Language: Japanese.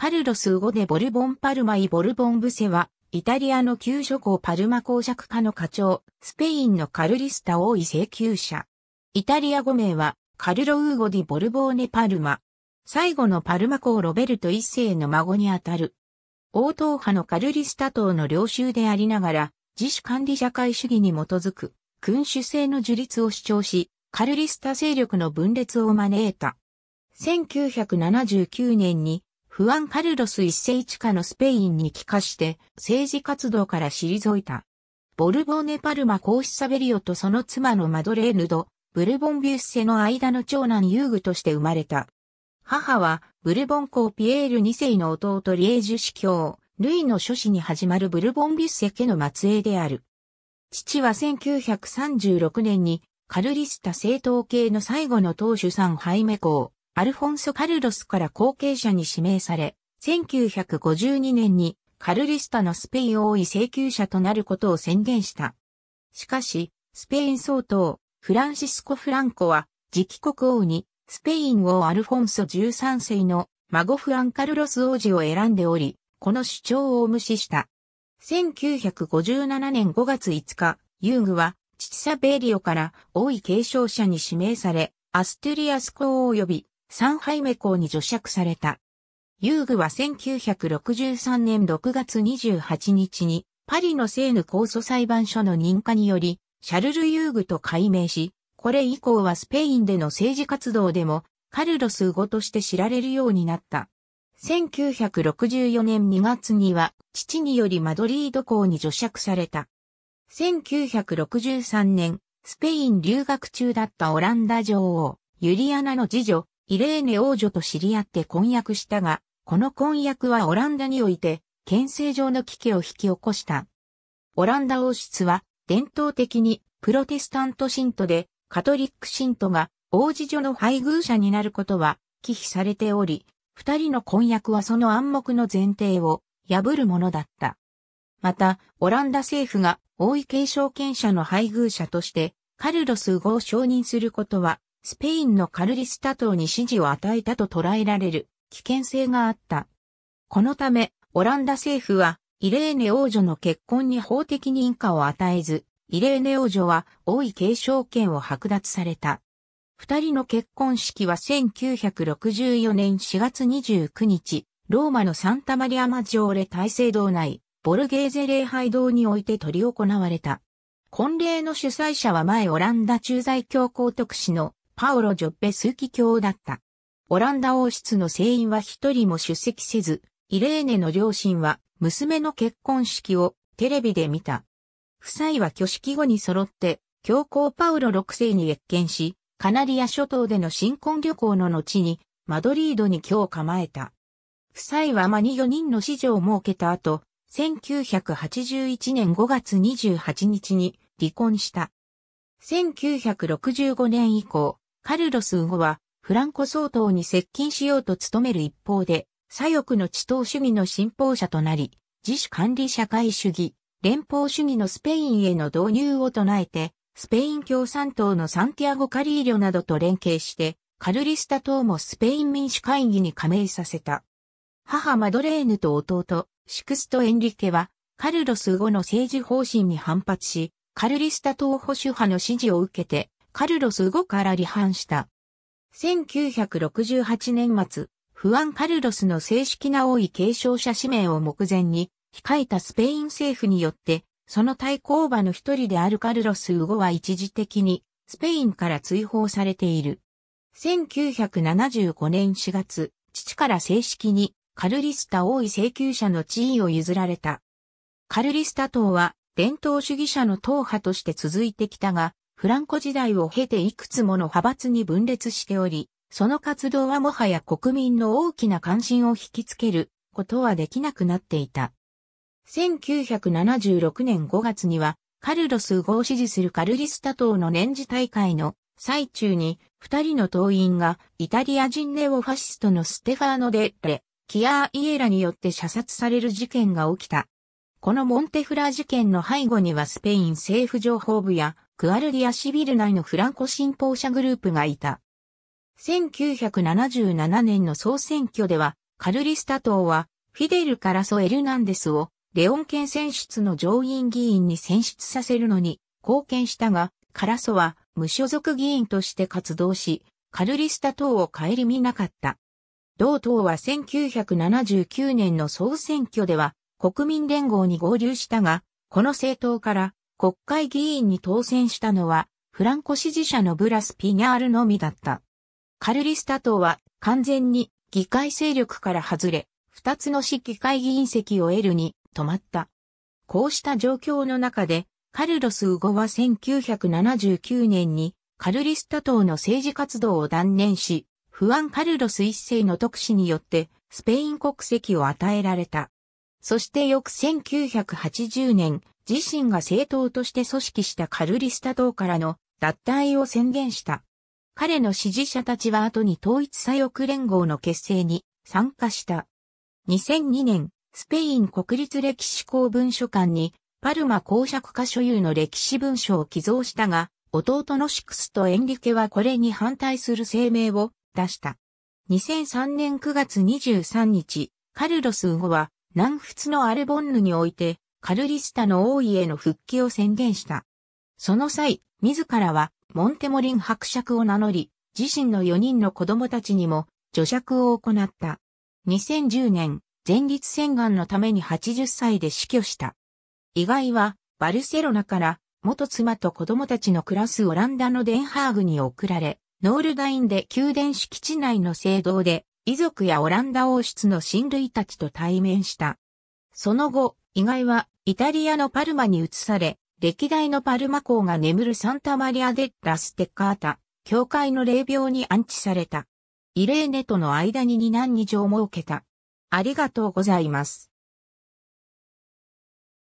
カルロス・ウゴデ・ボルボン・パルマイ・ボルボン・ブセは、イタリアの旧諸侯パルマ公爵家の課長、スペインのカルリスタ王位請求者。イタリア語名は、カルロ・ウーゴ・ディ・ボルボーネ・パルマ。最後のパルマ公ロベルト一世の孫にあたる。王党派のカルリスタ党の領袖でありながら、自主管理社会主義に基づく、君主制の樹立を主張し、カルリスタ勢力の分裂を招いた。1979年にフアン・カルロス一世地下のスペインに帰化して政治活動から退いた。ボルボーネ・パルマ公子サベリオとその妻のマドレーヌド、ブルボン・ビュッセの間の長男遊具として生まれた。母は、ブルボン公ピエール2世の弟リエージュ司教、ルイの諸子に始まるブルボンビュッセ家の末裔である。父は1936年に、カルリスタ政党系の最後の党主さんハイメ公、アルフォンソ・カルロスから後継者に指名され、1952年にカルリスタのスペイン王位請求者となることを宣言した。しかし、スペイン総統、フランシスコ・フランコは、次期国王に、スペイン王アルフォンソ13世の孫フアンカルロス王子を選んでおり、この主張を無視した。1957年5月5日、ユーグは、父サベーリオから王位継承者に指名され、アストゥリアス公及び三杯目校に除釈された。遊具は1963年6月28日にパリのセーヌ公訴裁判所の認可により、シャルル遊具と改名し、これ以降はスペインでの政治活動でもカルロス語として知られるようになった。1964年2月には父によりマドリード校に除釈された。1963年、スペイン留学中だったオランダ女王、ユリアナの次女、イレーネ王女と知り合って婚約したが、この婚約はオランダにおいて、憲政上の危機を引き起こした。オランダ王室は、伝統的にプロテスタント信徒で、カトリック信徒が王子女の配偶者になることは、忌避されており、二人の婚約はその暗黙の前提を破るものだった。また、オランダ政府が王位継承権者の配偶者として、カルロス・号を承認することは、スペインのカルリスタ島に支持を与えたと捉えられる危険性があった。このため、オランダ政府は、イレーネ王女の結婚に法的認可を与えず、イレーネ王女は王位継承権を剥奪された。二人の結婚式は1964年4月29日、ローマのサンタマリアマジョーレ大聖堂内、ボルゲーゼ礼拝堂において執り行われた。婚礼の主催者は前オランダ駐在教皇特使のパウロ・ジョッペスーキ卿だった。オランダ王室の成員は一人も出席せず、イレーネの両親は娘の結婚式をテレビで見た。夫妻は挙式後に揃って、教皇パウロ6世に越見し、カナリア諸島での新婚旅行の後に、マドリードに居を構えた。夫妻はマニ4人の子女を設けた後、1981年5月28日に離婚した。1965年以降、カルロス・ウホは、フランコ総統に接近しようと努める一方で、左翼の地頭主義の信奉者となり、自主管理社会主義、連邦主義のスペインへの導入を唱えて、スペイン共産党のサンティアゴ・カリーリョなどと連携して、カルリスタ党もスペイン民主会議に加盟させた。母マドレーヌと弟、シクスト・エンリケは、カルロス・ウゴの政治方針に反発し、カルリスタ党保守派の支持を受けて、カルロス・ゴから離反した。1968年末、不安カルロスの正式な王位継承者指名を目前に、控えたスペイン政府によって、その対抗馬の一人であるカルロス・ウゴは一時的に、スペインから追放されている。1975年4月、父から正式に、カルリスタ王位請求者の地位を譲られた。カルリスタ党は、伝統主義者の党派として続いてきたが、フランコ時代を経ていくつもの派閥に分裂しており、その活動はもはや国民の大きな関心を引きつけることはできなくなっていた。1976年5月には、カルロス・ゴを支持するカルリスタ党の年次大会の最中に、二人の党員がイタリア人ネオファシストのステファーノ・デ・レ、キアー・イエラによって射殺される事件が起きた。このモンテフラ事件の背後にはスペイン政府情報部やクアルディアシビル内のフランコ信奉者グループがいた。1977年の総選挙では、カルリスタ党は、フィデル・カラソ・エルナンデスを、レオン県選出の上院議員に選出させるのに貢献したが、カラソは無所属議員として活動し、カルリスタ党を顧みなかった。同党は1979年の総選挙では国民連合に合流したが、この政党から国会議員に当選したのは、フランコ支持者のブラス・ピニャールのみだった。カルリスタ党は完全に議会勢力から外れ、二つの市議会議員席を得るに止まった。こうした状況の中で、カルロス・ウゴは1979年にカルリスタ党の政治活動を断念し、フアン・カルロス一世の特使によってスペイン国籍を与えられた。そして翌1980年、自身が政党として組織したカルリスタ党からの脱退を宣言した。彼の支持者たちは後に統一左翼連合の結成に参加した。2002年、スペイン国立歴史公文書館にパルマ公爵家所有の歴史文書を寄贈したが、弟のシクスとエンリケはこれに反対する声明を出した。2003年9月23日、カルロス・ウゴは南仏のアルボンヌにおいて、カルリスタの王位への復帰を宣言した。その際、自らは、モンテモリン伯爵を名乗り、自身の4人の子供たちにも、助爵を行った。2010年、前立腺がんのために80歳で死去した。意外は、バルセロナから、元妻と子供たちの暮らすオランダのデンハーグに送られ、ノールダインで宮殿敷地内の聖堂で遺族やオランダ王室の親類たちと対面した。その後、意外はイタリアのパルマに移され、歴代のパルマ公が眠るサンタマリア・デッラ・ステッカータ、教会の霊廟に安置された。イレーネとの間に二男二女を設けた。ありがとうございます。